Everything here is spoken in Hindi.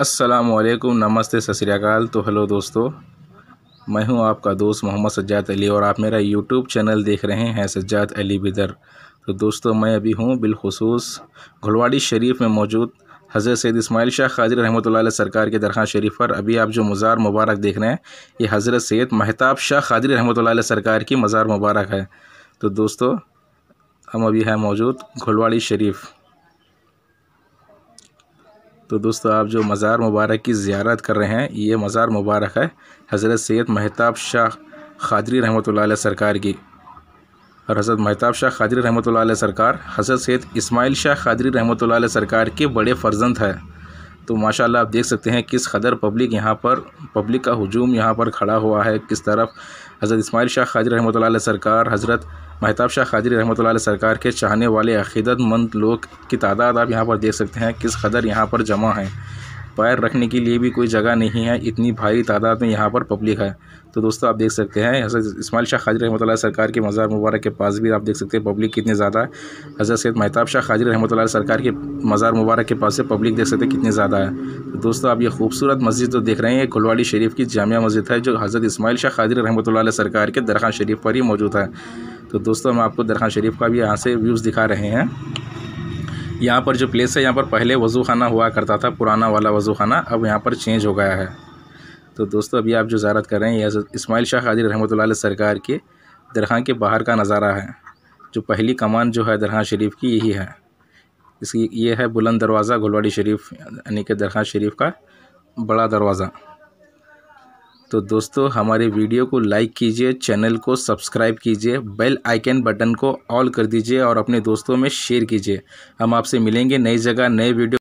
असलकुम नमस्ते सत तो हेलो दोस्तों मैं हूं आपका दोस्त मोहम्मद सज्जाद अली और आप मेरा यूट्यूब चैनल देख रहे हैं सज्जाद अली बिदर तो दोस्तों मैं अभी हूं बिलखसूस घुलवाड़ी शरीफ में मौजूद हज़रत सैद इसमाइल शाह खाजर रहमत सरकार के दरख्वास्त शरीफ पर अभी आप जो मज़ार मुबारक देख रहे हैं ये हज़रत सैद महताब शाह खाजर रहमत सरकार की मज़ार मुबारक है तो दोस्तों हम अभी हैं मौजूद घुलवाड़ी शरीफ़ तो दोस्तों आप जो मज़ार मुबारक की ज़्यारत कर रहे हैं ये मज़ार मुबारक है हज़रत सैद महताब शाह खादरी रहमत सरकार की और हज़रत महताब शाह खादरी रहमत सरकार हज़रत सैद इस्माइल शाह खादरी रहमत सरकार के बड़े फर्जंद हैं तो माशाल्लाह आप देख सकते हैं किस कदर पब्लिक यहाँ पर पब्लिक का हजूम यहाँ पर खड़ा हुआ है किस तरफ हज़रत इस्माइल शाह खाजिर रहमत सरकार हज़रत महताब शाह खाजिर रहमत सरकार के चाहने वाले अकीदतमंद लोग की तादाद आप यहाँ पर देख सकते हैं किस कदर यहाँ पर जमा हैं पैर रखने के लिए भी कोई जगह नहीं है इतनी भारी तादाद में यहाँ पर पब्लिक है तो दोस्तों आप देख सकते हैं हजरत इसमाइल शाह खाजर रहमत सरकार के मज़ार मुबारक के पास भी आप देख सकते हैं पब्लिक कितनी ज़्यादा है हजरत सैद महताब शाह खाजर रहमत सरकार के मज़ार मुबारक के पास से पब्लिक देख सकते हैं कितनी ज़्यादा है तो दोस्तों आप ये खूबसूरत मस्जिद जो तो देख रहे हैं ये गुलवाड़ी शरीफ की जामिया मस्जिद है जो हज़रत इसमाइल शाह खाजर रहमत सरकार के दरखान शरीफ पर ही मौजूद है तो दोस्तों हम आपको दरखान शरीफ का भी यहाँ से व्यूज़ दिखा रहे हैं यहाँ पर जो प्लेस है यहाँ पर पहले वज़ू खाना हुआ करता था पुराना वाला वज़ू खाना अब यहाँ पर चेंज हो गया है तो दोस्तों अभी आप जो ज़्यारत कर रहे हैं यह इसमाइल शाह हाजिर रहमत सरकार के दरगाह के बाहर का नज़ारा है जो पहली कमान जो है दरगाह शरीफ की यही है इसकी ये है बुलंद दरवाज़ा गुलवाडी शरीफ यानी कि दरगाह शरीफ का बड़ा दरवाज़ा तो दोस्तों हमारे वीडियो को लाइक कीजिए चैनल को सब्सक्राइब कीजिए बेल आइकन बटन को ऑल कर दीजिए और अपने दोस्तों में शेयर कीजिए हम आपसे मिलेंगे नई जगह नए वीडियो